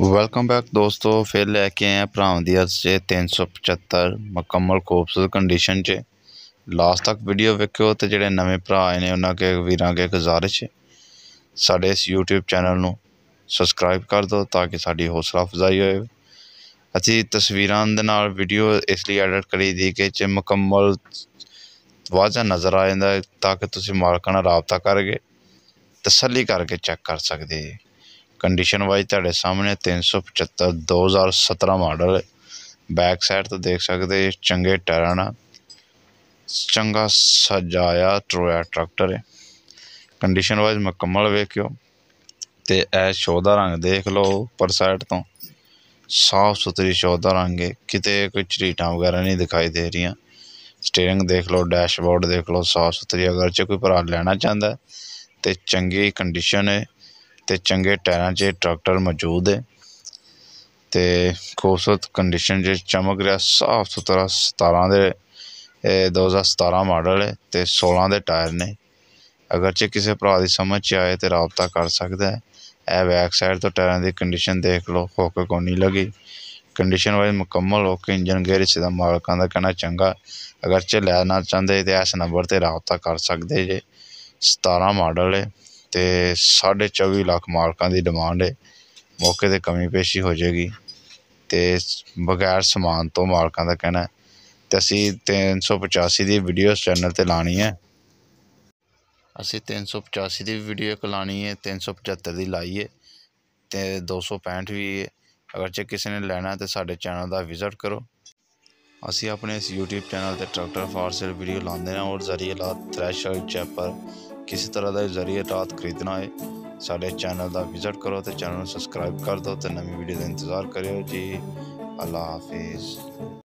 welcome back ਦੋਸਤੋ ਫਿਰ ਲੈ ਕੇ ਆਏ ਆ ਭਰਾਵਾਂ ਦੀ ਅਰਜ਼ 'ਚ 375 ਮੁਕੰਮਲ ਖੂਬਸੂਰਤ ਕੰਡੀਸ਼ਨ 'ਚ ਲਾਸਟ ਤੱਕ ਵੀਡੀਓ ਵੇਖਿਓ ਤੇ ਜਿਹੜੇ ਨਵੇਂ ਭਰਾ ਆਏ ਨੇ ਉਹਨਾਂ ਕੇ ਵੀਰਾਂ ਕੇ ਗੁਜ਼ਾਰਿਸ਼ ਸਾਡੇ ਇਸ YouTube ਚੈਨਲ ਨੂੰ ਸਬਸਕ੍ਰਾਈਬ ਕਰ ਦਿਓ ਤਾਂ ਕਿ ਸਾਡੀ ਹੌਸਲਾ ਅਫਜ਼ਾਈ ਹੋਏ ਅਸੀਂ ਤਸਵੀਰਾਂ ਦੇ ਨਾਲ ਵੀਡੀਓ ਇਸ ਲਈ ਐਡਿਟ ਕਰੀ ਦੀ ਕਿ ਚ ਮੁਕੰਮਲ ਵਾਜਾ ਨਜ਼ਰ ਆ ਜਾਂਦਾ ਤਾਂ ਕਿ ਤੁਸੀਂ ਮਾਲਕਾਂ ਨਾਲ رابطہ ਕਰਕੇ ਤਸੱਲੀ ਕਰਕੇ ਚੈੱਕ ਕਰ ਸਕਦੇ ਜੀ ਕੰਡੀਸ਼ਨ ਵਾਈਜ਼ ਤੁਹਾਡੇ ਸਾਹਮਣੇ 375 2017 ਮਾਡਲ ਬੈਕ ਸਾਈਡ ਤੋਂ ਦੇਖ ਸਕਦੇ ਚੰਗੇ ਟਰਨ ਚੰਗਾ ਸਜਾਇਆ ਟਰੋਇਆ ਟਰੈਕਟਰ ਹੈ ਕੰਡੀਸ਼ਨ ਵਾਈਜ਼ ਮੁਕੰਮਲ ਵੇਖਿਓ ਤੇ ਇਹ ਸ਼ੋਦਾ ਰੰਗ ਦੇਖ ਲਓ ਪਰ ਸਾਈਡ ਤੋਂ ਸਾਫ ਸੁਥਰੀ ਸ਼ੋਦਾ ਰੰਗ ਹੈ ਕਿਤੇ ਕੋਈ ਚਰੀਟਾਂ ਵਗੈਰਾ ਨਹੀਂ ਦਿਖਾਈ ਦੇ ਰਹੀਆਂ ਸਟੀਅਰਿੰਗ ਦੇਖ ਲਓ ਡੈਸ਼ਬੋਰਡ ਦੇਖ ਲਓ ਸਾਫ ਸੁਥਰੀ ਅਗਰ ਚ ਕੋਈ ਭਰਾ ਲੈਣਾ ਚਾਹੁੰਦਾ ਤੇ ਚੰਗੀ ਕੰਡੀਸ਼ਨ ਹੈ ਤੇ ਚੰਗੇ ਟਾਇਰਾਂ 'ਚ ਟਰੈਕਟਰ ਮੌਜੂਦ ਹੈ ਤੇ ਖੂਬਸੂਰਤ ਕੰਡੀਸ਼ਨ 'ਚ ਚਮਕ ਰਿਹਾ ਸਾਫ ਸੁਥਰਾ 17 ਦੇ ਇਹ ਦੋ ਮਾਡਲ ਹੈ ਤੇ 16 ਦੇ ਟਾਇਰ ਨੇ ਅਗਰ ਜੇ ਕਿਸੇ ਭਰਾ ਦੀ ਸਮਝ 'ਚ ਆਏ ਤੇ ਰਾਬਤਾ ਕਰ ਸਕਦਾ ਹੈ ਇਹ ਬੈਕ ਸਾਈਡ ਤੋਂ ਟਾਇਰਾਂ ਦੀ ਕੰਡੀਸ਼ਨ ਦੇਖ ਲਓ ਹੁੱਕ ਕੋਈ ਨਹੀਂ ਲੱਗੀ ਕੰਡੀਸ਼ਨ ਵਾਈਜ਼ ਮੁਕੰਮਲ ਹੋ ਕੇ ਇੰਜਨ ਗੇਅਰ ਇਸ ਦਾ ਮਾਲਕਾਂ ਦਾ ਕਹਿਣਾ ਚੰਗਾ ਅਗਰ ਚ ਲੈਣਾ ਚਾਹੁੰਦੇ ਤੇ ਇਸ ਨੰਬਰ ਤੇ ਰਾਬਤਾ ਕਰ ਸਕਦੇ ਜੇ 17 ਮਾਡਲ ਹੈ ਤੇ 24.5 ਲੱਖ ਮਾਲਕਾਂ ਦੀ ਡਿਮਾਂਡ ਹੈ ਮੌਕੇ 'ਤੇ ਕਮੀ ਪੇਸ਼ੀ ਹੋ ਜਾਏਗੀ ਤੇ ਬਗੈਰ ਸਮਾਨ ਤੋਂ ਮਾਲਕਾਂ ਦਾ ਕਹਿਣਾ ਤੇ ਅਸੀਂ 385 ਦੀ ਵੀਡੀਓ ਚੈਨਲ 'ਤੇ ਲਾਣੀ ਹੈ ਅਸੀਂ 385 ਦੀ ਵੀਡੀਓ ਇੱਕ ਲਾਣੀ ਹੈ 375 ਦੀ ਲਾਈ ਹੈ ਤੇ 265 ਵੀ ਹੈ ਅਗਰ ਜੇ ਕਿਸੇ ਨੇ ਲੈਣਾ ਤੇ ਸਾਡੇ ਚੈਨਲ ਦਾ ਵਿਜ਼ਿਟ ਕਰੋ ਅਸੀਂ ਆਪਣੇ ਇਸ YouTube ਚੈਨਲ ਤੇ ਟਰੈਕਟਰ ਫਾਰ ਸੇਲ ਵੀਡੀਓ ਲਾਉਂਦੇ ਹਾਂ ਔਰ ਜ਼ਰੀਏ ਲਾ ਥ੍ਰੈਸ਼ਰ ਚੈਪਰ ਕਿਸੇ ਤਰ੍ਹਾਂ ਦਾ ਜ਼ਰੀਏ ਤਾਤ ਖਰੀਦਣਾ ਹੈ ਸਾਡੇ ਚੈਨਲ ਦਾ ਵਿਜ਼ਿਟ ਕਰੋ ਤੇ ਚੈਨਲ ਨੂੰ ਸਬਸਕ੍ਰਾਈਬ ਕਰ ਦਿਓ ਤੇ ਨਵੀਂ ਵੀਡੀਓ ਦਾ ਇੰਤਜ਼ਾਰ ਕਰਿਓ ਜੀ ਅੱਲਾ ਹਾਫਿਜ਼